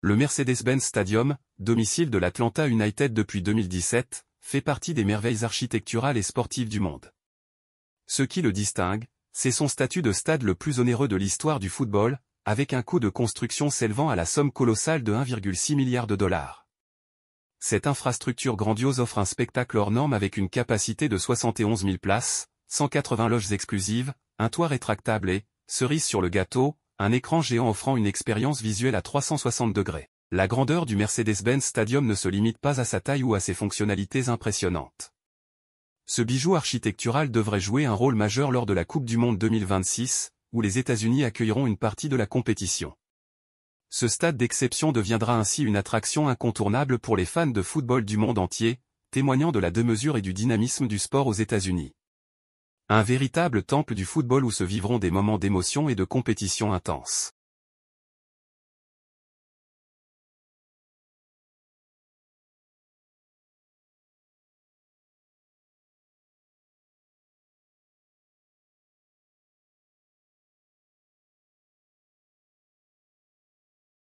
Le Mercedes-Benz Stadium, domicile de l'Atlanta United depuis 2017, fait partie des merveilles architecturales et sportives du monde. Ce qui le distingue, c'est son statut de stade le plus onéreux de l'histoire du football, avec un coût de construction s'élevant à la somme colossale de 1,6 milliard de dollars. Cette infrastructure grandiose offre un spectacle hors norme avec une capacité de 71 000 places, 180 loges exclusives, un toit rétractable et, cerise sur le gâteau, un écran géant offrant une expérience visuelle à 360 degrés. La grandeur du Mercedes-Benz Stadium ne se limite pas à sa taille ou à ses fonctionnalités impressionnantes. Ce bijou architectural devrait jouer un rôle majeur lors de la Coupe du Monde 2026, où les États-Unis accueilleront une partie de la compétition. Ce stade d'exception deviendra ainsi une attraction incontournable pour les fans de football du monde entier, témoignant de la demesure et du dynamisme du sport aux États-Unis. Un véritable temple du football où se vivront des moments d'émotion et de compétition intense.